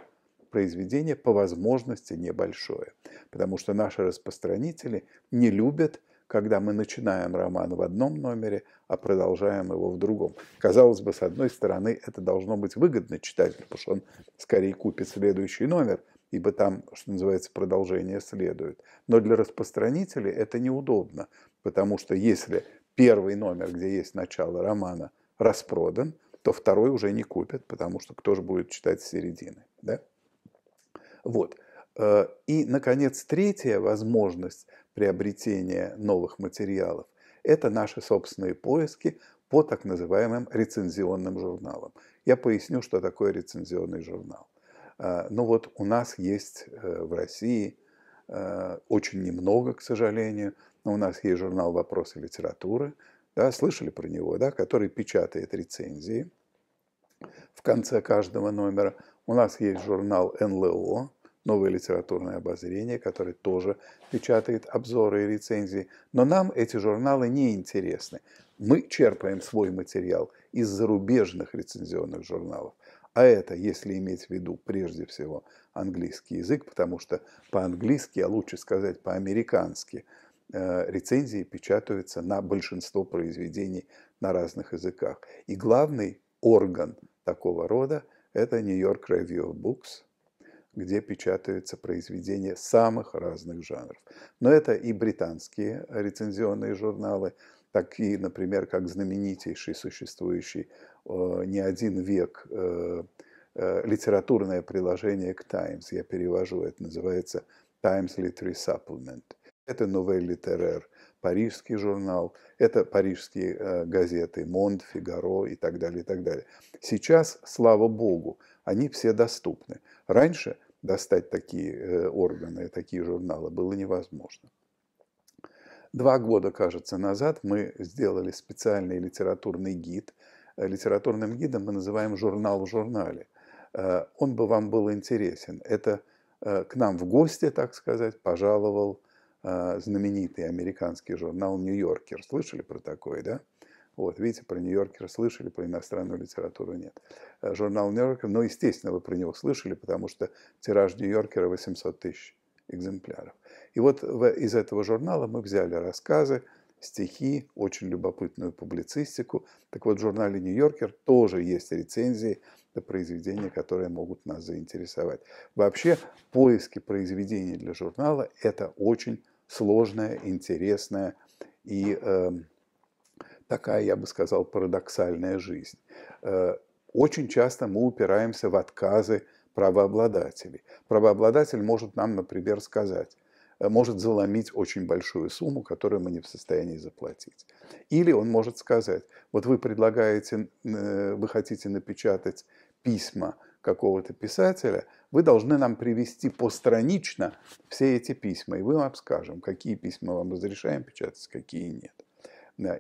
произведение по возможности небольшое. Потому что наши распространители не любят когда мы начинаем роман в одном номере, а продолжаем его в другом. Казалось бы, с одной стороны, это должно быть выгодно читателю, потому что он скорее купит следующий номер, ибо там, что называется, продолжение следует. Но для распространителей это неудобно, потому что если первый номер, где есть начало романа, распродан, то второй уже не купят, потому что кто же будет читать с середины. Да? Вот. Э, и, наконец, третья возможность приобретения новых материалов, это наши собственные поиски по так называемым рецензионным журналам. Я поясню, что такое рецензионный журнал. А, ну вот у нас есть э, в России э, очень немного, к сожалению, но у нас есть журнал «Вопросы литературы», да, слышали про него, да, который печатает рецензии в конце каждого номера. У нас есть журнал НЛО, новое литературное обозрение, которое тоже печатает обзоры и рецензии. Но нам эти журналы не интересны. Мы черпаем свой материал из зарубежных рецензионных журналов. А это, если иметь в виду прежде всего английский язык, потому что по-английски, а лучше сказать по-американски, э, рецензии печатаются на большинство произведений на разных языках. И главный орган такого рода – это New York Review of Books – где печатаются произведения самых разных жанров. Но это и британские рецензионные журналы, такие, например, как знаменитейший существующий э, не один век э, э, литературное приложение к Times, я перевожу, это называется Times Literary Supplement. Это новый литерер, парижский журнал, это парижские э, газеты Монд, Фигаро и так далее, и так далее. Сейчас, слава богу, они все доступны. Раньше – достать такие э, органы, такие журналы было невозможно. Два года, кажется, назад мы сделали специальный литературный гид. Э, литературным гидом мы называем «Журнал в журнале». Э, он бы вам был интересен. Это к нам в гости, так сказать, пожаловал знаменитый американский журнал «Нью-Йоркер». Слышали про такой, да? Вот, видите, про нью йоркер слышали, про иностранную литературу нет. Э, журнал Нью-Йоркер, ну, естественно, вы про него слышали, потому что тираж Нью-Йоркера 800 тысяч экземпляров. И вот из этого журнала мы взяли рассказы, стихи, очень любопытную публицистику. Так вот, в журнале «Нью-Йоркер» тоже есть рецензии на произведения, которые могут нас заинтересовать. Вообще, поиски произведений для журнала – это очень сложная, интересная и э, такая, я бы сказал, парадоксальная жизнь. Э, очень часто мы упираемся в отказы правообладателей. Правообладатель может нам, например, сказать, э, может заломить очень большую сумму, которую мы не в состоянии заплатить. Или он может сказать, вот вы предлагаете, э, вы хотите напечатать письма какого-то писателя, вы должны нам привести постранично все эти письма, и мы вам скажем, какие письма вам разрешаем печатать, какие нет.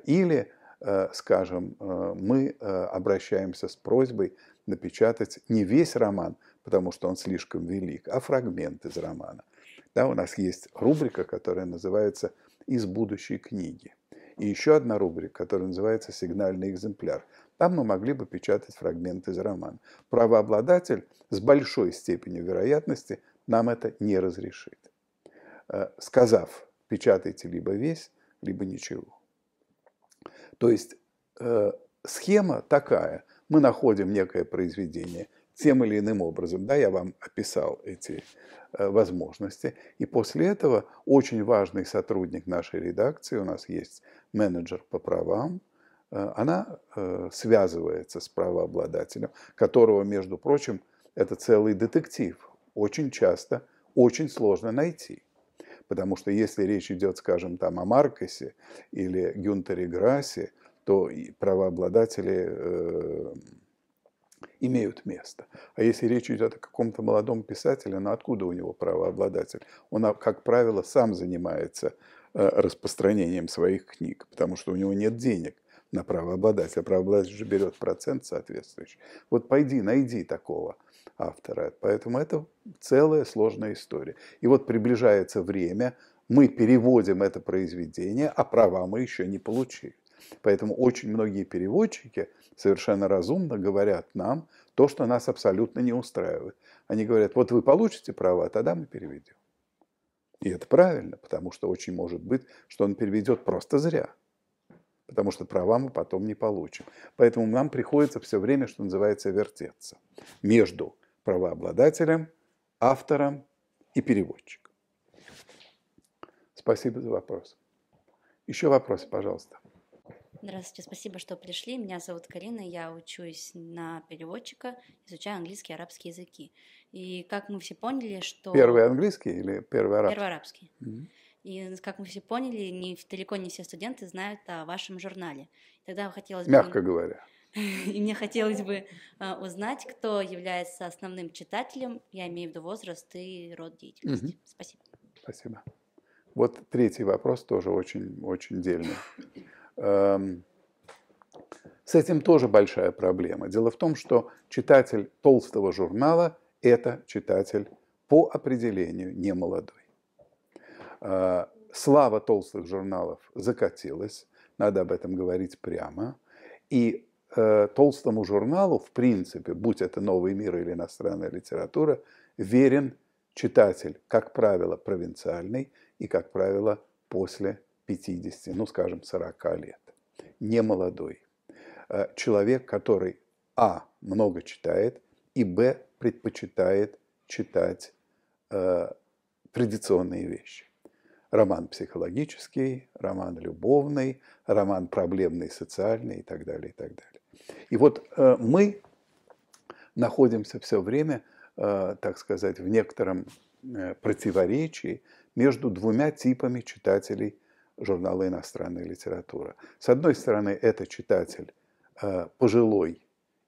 Или Э, скажем, э, мы э, обращаемся с просьбой напечатать не весь роман, потому что он слишком велик, а фрагмент из романа. Да, у нас есть рубрика, которая называется «Из будущей книги». И еще одна рубрика, которая называется «Сигнальный экземпляр». Там мы могли бы печатать фрагмент из романа. Правообладатель с большой степенью вероятности нам это не разрешит, сказав «печатайте либо весь, либо ничего». То есть э, схема такая. Мы находим некое произведение тем или иным образом. Да, я вам описал эти э, возможности. И после этого очень важный сотрудник нашей редакции, у нас есть менеджер по правам, э, она э, связывается с правообладателем, которого, между прочим, это целый детектив. Очень часто, очень сложно найти. Потому что если речь идет, скажем, там о Маркосе или Гюнтере Грассе, то правообладатели э, имеют место. А если речь идет о каком-то молодом писателе, ну откуда у него правообладатель? Он, а, как правило, сам занимается э, распространением своих книг, потому что у него нет денег на правообладателя. Правообладатель же берет процент соответствующий. Вот пойди, найди такого – автора. Поэтому это целая сложная история. И вот приближается время, мы переводим это произведение, а права мы еще не получили. Поэтому очень многие переводчики совершенно разумно говорят нам то, что нас абсолютно не устраивает. Они говорят, вот вы получите права, тогда мы переведем. И это правильно, потому что очень может быть, что он переведет просто зря. Потому что права мы потом не получим. Поэтому нам приходится все время, что называется, вертеться между правообладателем, автором и переводчиком. Спасибо за вопрос. Еще вопросы, пожалуйста. Здравствуйте, спасибо, что пришли. Меня зовут Карина, я учусь на переводчика, изучаю английский и арабский языки. И как мы все поняли, что... Первый английский или первый арабский? Первый арабский. Mm-hmm. И как мы все поняли, не, далеко не все студенты знают о вашем журнале. Тогда хотелось бы... Мягко говоря. И мне хотелось бы а, узнать, кто является основным читателем, я имею в виду возраст и род деятельности. Угу. Спасибо. Спасибо. Вот третий вопрос тоже очень, очень дельный. Эм, с этим тоже большая проблема. Дело в том, что читатель толстого журнала – это читатель по определению не молодой. Э, слава толстых журналов закатилась, надо об этом говорить прямо. И Э, толстому журналу, в принципе, будь это «Новый мир» или иностранная литература, верен читатель, как правило, провинциальный и, как правило, после 50, ну, скажем, 40 лет. Не молодой. Э, человек, который, а, много читает, и, б, предпочитает читать э, традиционные вещи. Роман психологический, роман любовный, роман проблемный, социальный и так далее, и так далее. И вот э, мы находимся все время, э, так сказать, в некотором э, противоречии между двумя типами читателей журнала «Иностранная литература». С одной стороны, это читатель пожилой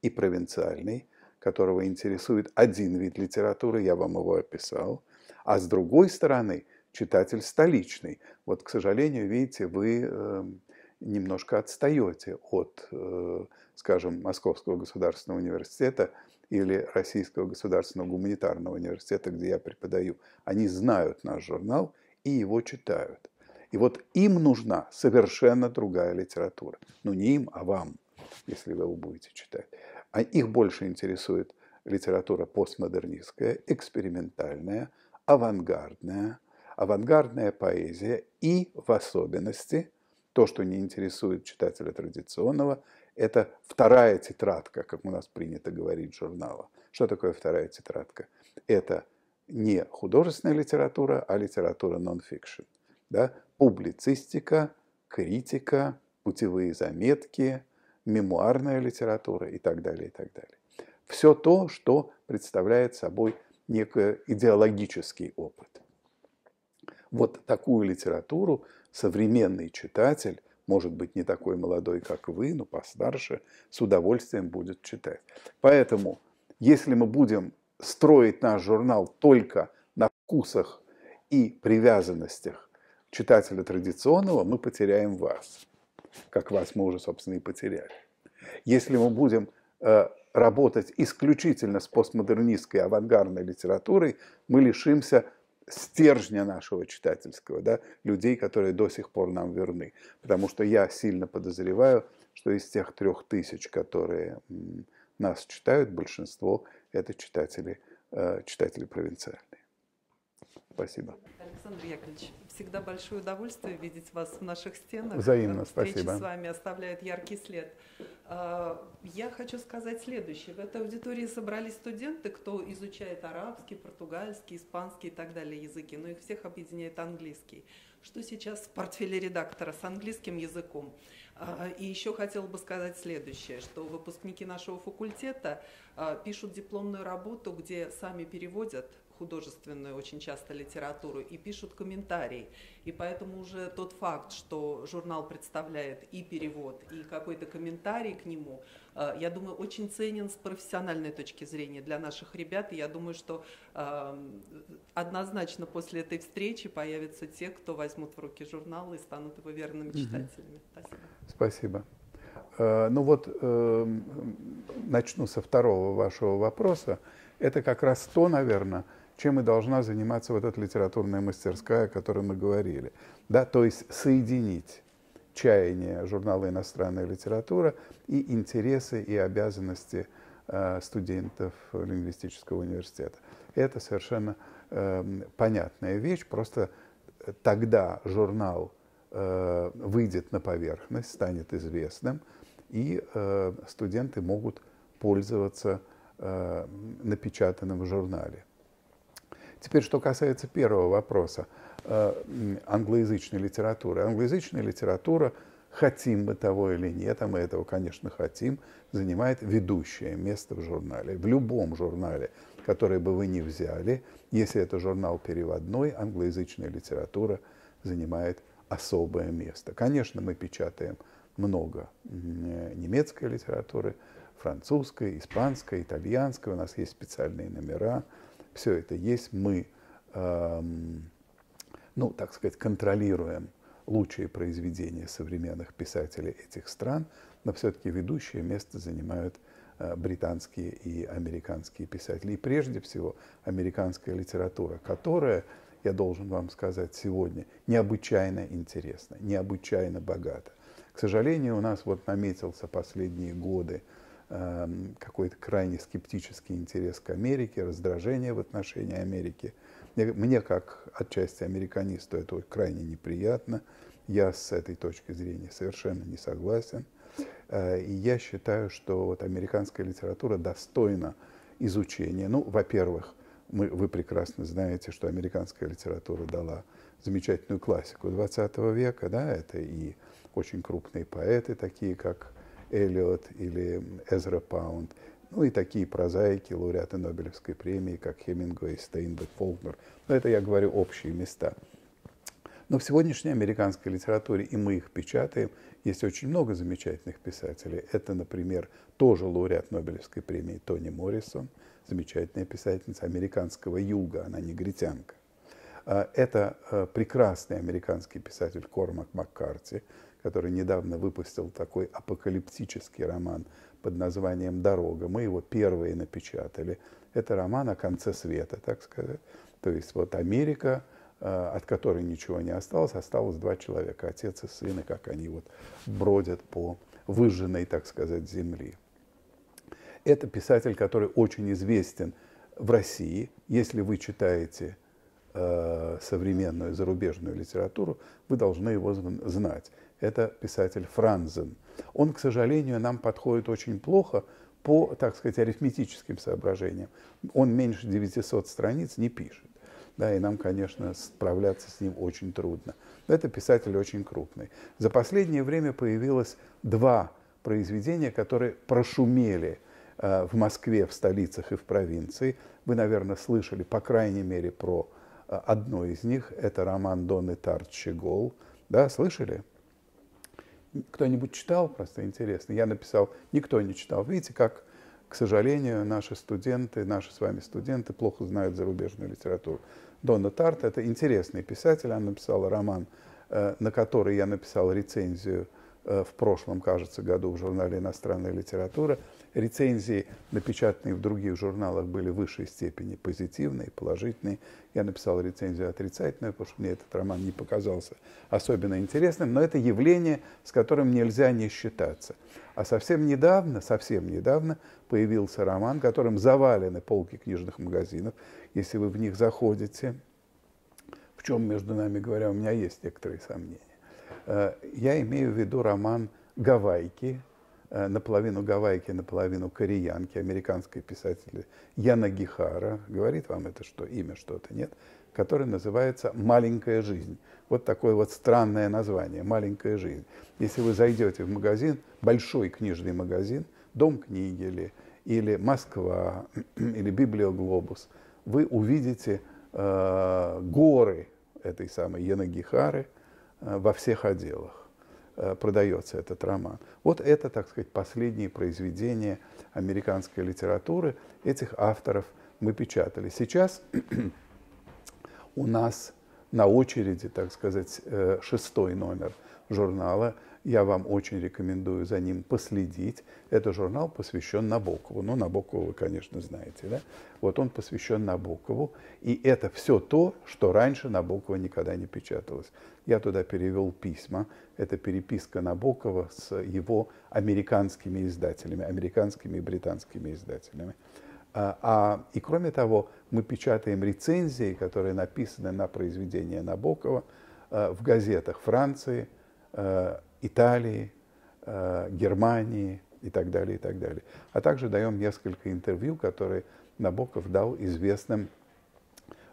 и провинциальный, которого интересует один вид литературы, я вам его описал, а с другой стороны, читатель столичный. Вот, к сожалению, видите, вы эм, немножко отстаете от, э, скажем, Московского государственного университета или Российского государственного гуманитарного университета, где я преподаю. Они знают наш журнал и его читают. И вот им нужна совершенно другая литература. Ну, не им, а вам, если вы его будете читать. А их больше интересует литература постмодернистская, экспериментальная, авангардная, авангардная поэзия и, в особенности, то, что не интересует читателя традиционного, это вторая тетрадка, как у нас принято говорить, журнала. Что такое вторая тетрадка? Это не художественная литература, а литература нон-фикшн. Да? Публицистика, критика, путевые заметки, мемуарная литература и так далее, и так далее. Все то, что представляет собой некий идеологический опыт. Вот такую литературу современный читатель, может быть, не такой молодой, как вы, но постарше, с удовольствием будет читать. Поэтому, если мы будем строить наш журнал только на вкусах и привязанностях читателя традиционного, мы потеряем вас, как вас мы уже, собственно, и потеряли. Если мы будем э, работать исключительно с постмодернистской авангардной литературой, мы лишимся стержня нашего читательского, да, людей, которые до сих пор нам верны. Потому что я сильно подозреваю, что из тех трех тысяч, которые нас читают, большинство это читатели, э, читатели провинциальные. Спасибо. Александр Яковлевич. Всегда большое удовольствие видеть вас в наших стенах. Взаимно, Встречи э, спасибо. с вами оставляют яркий след. А, я хочу сказать следующее. В этой аудитории собрались студенты, кто изучает арабский, португальский, испанский и так далее языки, но их всех объединяет английский. Что сейчас в портфеле редактора с английским языком? А, и еще хотела бы сказать следующее, что выпускники нашего факультета а, пишут дипломную работу, где сами переводят художественную очень часто литературу и пишут комментарии. И поэтому уже тот факт, что журнал представляет и перевод, и какой-то комментарий к нему, э, я думаю, очень ценен с профессиональной точки зрения для наших ребят. И я думаю, что эм, однозначно после этой встречи появятся те, кто возьмут в руки журнал и станут его верными читателями. Спасибо. Спасибо. Э, ну вот эм, начну со второго вашего вопроса. Это как раз то, наверное, чем и должна заниматься вот эта литературная мастерская, о которой мы говорили. Да, то есть соединить чаяние журнала «Иностранная литература» и интересы и обязанности э, студентов лингвистического университета. Это совершенно эм, понятная вещь, просто тогда журнал э, выйдет на поверхность, станет известным, и э, студенты могут пользоваться напечатанным в журнале. Теперь, что касается первого вопроса э, англоязычной литературы. Англоязычная литература, хотим мы того или нет, а мы этого, конечно, хотим, занимает ведущее место в журнале. В любом журнале, который бы вы ни взяли, если это журнал переводной, англоязычная литература занимает особое место. Конечно, мы печатаем много э, немецкой литературы, французской, испанской, итальянской, у нас есть специальные номера – все это есть, мы, эм, ну, так сказать, контролируем лучшие произведения современных писателей этих стран, но все-таки ведущее место занимают э, британские и американские писатели. И прежде всего американская литература, которая, я должен вам сказать сегодня, необычайно интересна, необычайно богата. К сожалению, у нас вот наметился последние годы Эм, какой-то крайне скептический интерес к Америке, раздражение в отношении Америки. Мне, как отчасти американисту, это крайне неприятно. Я с этой точки зрения совершенно не согласен. Э, и я считаю, что вот американская литература достойна изучения. Ну, во-первых, мы, вы прекрасно знаете, что американская литература дала замечательную классику XX века, да, это и очень крупные поэты, такие как Эллиот или Эзра Паунд, ну и такие прозаики, лауреаты Нобелевской премии, как Хемингуэй, Стейнбек, Фолкнер. Но это я говорю общие места. Но в сегодняшней американской литературе, и мы их печатаем, есть очень много замечательных писателей. Это, например, тоже лауреат Нобелевской премии Тони Моррисон, замечательная писательница американского юга, она негритянка. А, это а, прекрасный американский писатель Кормак Маккарти, который недавно выпустил такой апокалиптический роман под названием «Дорога». Мы его первые напечатали. Это роман о конце света, так сказать. То есть вот Америка, э, от которой ничего не осталось, осталось два человека, отец и сын, и как они вот бродят по выжженной, так сказать, земли. Это писатель, который очень известен в России. Если вы читаете э, современную зарубежную литературу, вы должны его знать это писатель Франзен. Он, к сожалению, нам подходит очень плохо по, так сказать, арифметическим соображениям. Он меньше 900 страниц не пишет. Да, и нам, конечно, справляться с ним очень трудно. Но это писатель очень крупный. За последнее время появилось два произведения, которые прошумели э, в Москве, в столицах и в провинции. Вы, наверное, слышали, по крайней мере, про э, одно из них. Это роман Донны Тарт «Щегол». Да, слышали? Кто-нибудь читал? Просто интересно. Я написал, никто не читал. Видите, как, к сожалению, наши студенты, наши с вами студенты плохо знают зарубежную литературу. Дона Тарт — это интересный писатель. Она написала роман, э, на который я написал рецензию э, в прошлом, кажется, году в журнале «Иностранная литература» рецензии, напечатанные в других журналах, были в высшей степени позитивные, положительные. Я написал рецензию отрицательную, потому что мне этот роман не показался особенно интересным, но это явление, с которым нельзя не считаться. А совсем недавно, совсем недавно появился роман, которым завалены полки книжных магазинов. Если вы в них заходите, в чем, между нами говоря, у меня есть некоторые сомнения. Э, я имею в виду роман «Гавайки» Э, наполовину гавайки, наполовину кореянки, американской писатели Яна Гихара, говорит вам это что, имя что-то, нет? Который называется «Маленькая жизнь». Вот такое вот странное название «Маленькая жизнь». Если вы зайдете в магазин, большой книжный магазин, «Дом книги» или, или «Москва», или «Библиоглобус», вы увидите э, горы этой самой Янагихары э, во всех отделах. Э, продается этот роман. Вот это, так сказать, последние произведения американской литературы этих авторов мы печатали. Сейчас у нас на очереди, так сказать, э, шестой номер журнала – я вам очень рекомендую за ним последить. Это журнал посвящен Набокову. Ну, Набокову вы, конечно, знаете, да? Вот он посвящен Набокову. И это все то, что раньше Набокова никогда не печаталось. Я туда перевел письма. Это переписка Набокова с его американскими издателями, американскими и британскими издателями. А, а, и кроме того, мы печатаем рецензии, которые написаны на произведения Набокова э, в газетах Франции, э, Италии, э, Германии и так далее, и так далее. А также даем несколько интервью, которые Набоков дал известным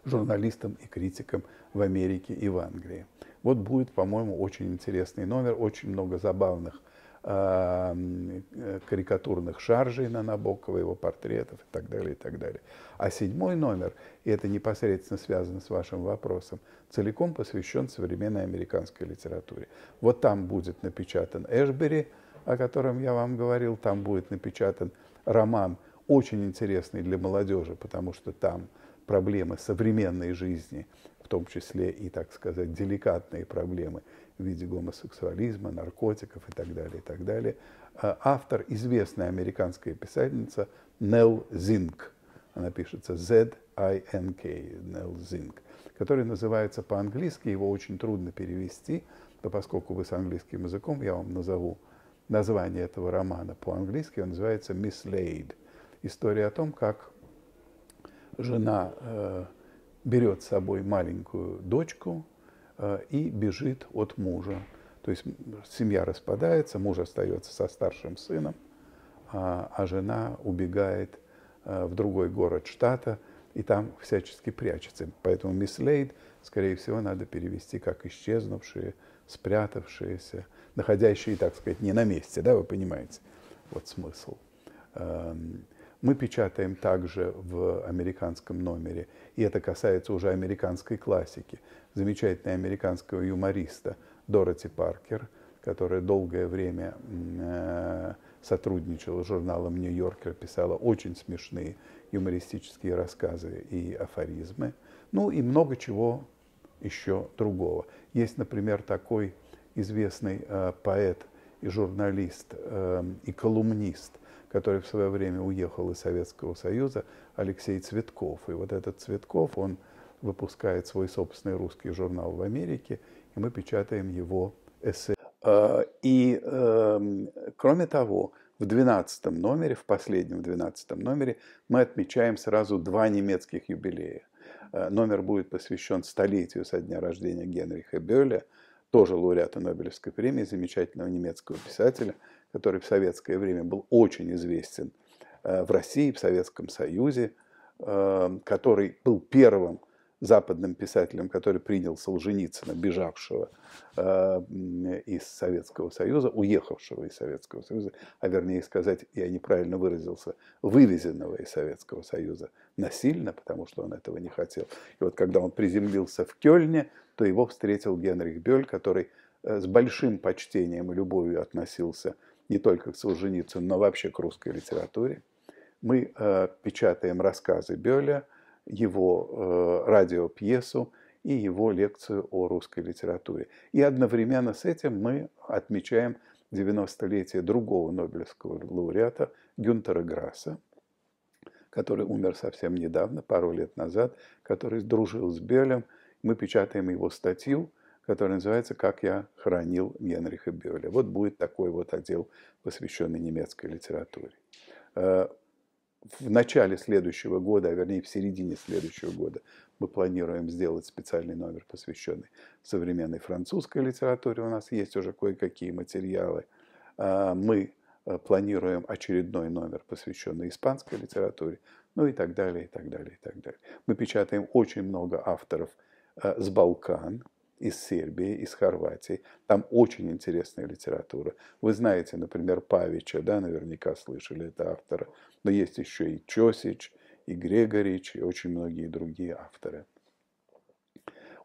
журналистам и критикам в Америке и в Англии. Вот будет, по-моему, очень интересный номер, очень много забавных карикатурных шаржей на Набокова, его портретов и так далее, и так далее. А седьмой номер, и это непосредственно связано с вашим вопросом, целиком посвящен современной американской литературе. Вот там будет напечатан Эшбери, о котором я вам говорил, там будет напечатан роман, очень интересный для молодежи, потому что там проблемы современной жизни, в том числе и, так сказать, деликатные проблемы в виде гомосексуализма, наркотиков и так далее, и так далее. А, автор – известная американская писательница Нелл Зинк. Она пишется Z-I-N-K, Нелл Зинк, который называется по-английски, его очень трудно перевести, но поскольку вы с английским языком, я вам назову название этого романа по-английски, он называется «Miss Lade». История о том, как жена э, берет с собой маленькую дочку, Э, и бежит от мужа. То есть семья распадается, муж остается со старшим сыном, а, а жена убегает э, в другой город штата и там всячески прячется. Поэтому мисс Лейд, скорее всего, надо перевести как исчезнувшие, спрятавшиеся, находящие, так сказать, не на месте, да, вы понимаете, вот смысл. Эм, мы печатаем также в американском номере, и это касается уже американской классики. Замечательная американского юмориста Дороти Паркер, которая долгое время э, сотрудничала с журналом «Нью-Йоркер», писала очень смешные юмористические рассказы и афоризмы, ну и много чего еще другого. Есть, например, такой известный э, поэт и журналист э, и колумнист – который в свое время уехал из Советского Союза, Алексей Цветков. И вот этот Цветков, он выпускает свой собственный русский журнал в Америке, и мы печатаем его эссе. А, и, эм, кроме того, в 12 номере, в последнем 12 номере, мы отмечаем сразу два немецких юбилея. Э, номер будет посвящен столетию со дня рождения Генриха Бёля, тоже лауреата Нобелевской премии, замечательного немецкого писателя – который в советское время был очень известен э, в России, в Советском Союзе, э, который был первым западным писателем, который принял Солженицына, бежавшего э, из Советского Союза, уехавшего из Советского Союза, а вернее сказать, я неправильно выразился, вывезенного из Советского Союза насильно, потому что он этого не хотел. И вот когда он приземлился в Кёльне, то его встретил Генрих Бёль, который с большим почтением и любовью относился к не только к Солженицыну, но вообще к русской литературе. Мы э, печатаем рассказы Бёля, его э, радиопьесу и его лекцию о русской литературе. И одновременно с этим мы отмечаем 90-летие другого Нобелевского лауреата Гюнтера Грасса, который умер совсем недавно, пару лет назад, который дружил с Белем. Мы печатаем его статью – который называется «Как я хранил Генриха Бёля». Вот будет такой вот отдел, посвященный немецкой литературе. Э, в начале следующего года, а вернее в середине следующего года, мы планируем сделать специальный номер, посвященный современной французской литературе. У нас есть уже кое-какие материалы. Э, мы э, планируем очередной номер, посвященный испанской литературе, ну и так далее, и так далее, и так далее. Мы печатаем очень много авторов с Балкан, из Сербии, из Хорватии. Там очень интересная литература. Вы знаете, например, Павича, да, наверняка слышали это автора. Но есть еще и Чосич, и Грегорич, и очень многие другие авторы.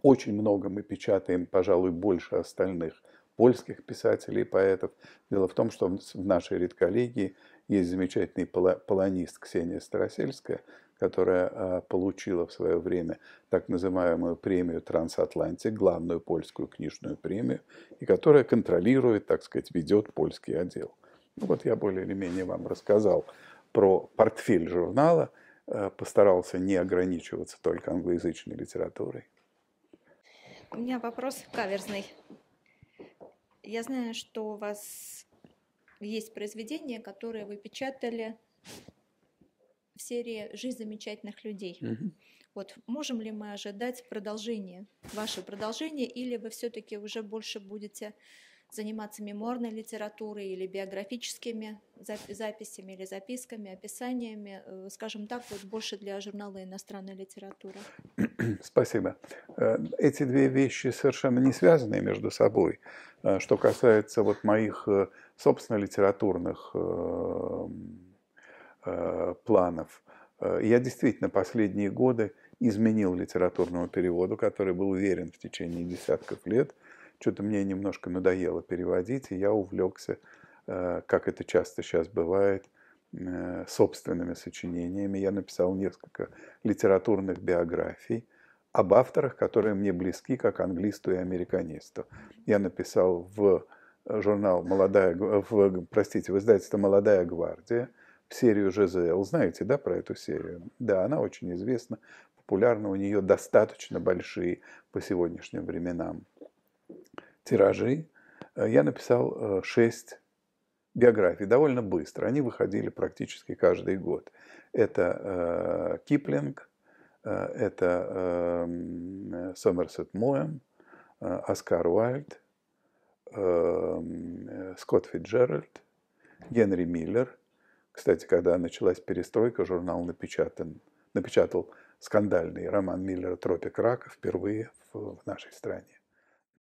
Очень много мы печатаем, пожалуй, больше остальных польских писателей и поэтов. Дело в том, что в нашей редколлегии есть замечательный полонист Ксения Старосельская, которая а, получила в свое время так называемую премию Трансатлантик, главную польскую книжную премию, и которая контролирует, так сказать, ведет польский отдел. Ну, вот я более или менее вам рассказал про портфель журнала, а, постарался не ограничиваться только англоязычной литературой. У меня вопрос каверзный. Я знаю, что у вас есть произведения, которые вы печатали в серии «Жизнь замечательных людей». Угу. Вот можем ли мы ожидать продолжения, ваше продолжение, или вы все-таки уже больше будете заниматься меморной литературой или биографическими записями или записками, описаниями, э, скажем так, вот больше для журнала иностранной литературы? Спасибо. Э, эти две вещи совершенно не связаны между собой. Э, что касается вот моих собственно литературных Э, планов. Э, я действительно последние годы изменил литературному переводу, который был уверен в течение десятков лет. Что-то мне немножко надоело переводить, и я увлекся, э, как это часто сейчас бывает, собственными сочинениями. Я написал несколько литературных биографий об авторах, которые мне близки, как англисту и американисту. Я написал в журнал «Молодая», в, простите, в издательство «Молодая гвардия», серию ЖЗЛ. Знаете, да, про эту серию? Да, она очень известна, популярна, у нее достаточно большие по сегодняшним временам тиражи. Э, я написал э, шесть биографий довольно быстро. Они выходили практически каждый год. Это э, Киплинг, э, это э, Сомерсет Моэм, э, Оскар Уайльд, эм, э, Скотт Фиджеральд, Генри Миллер – кстати, когда началась перестройка, журнал напечатан, напечатал скандальный роман Миллера «Тропик рака» впервые в, в нашей стране.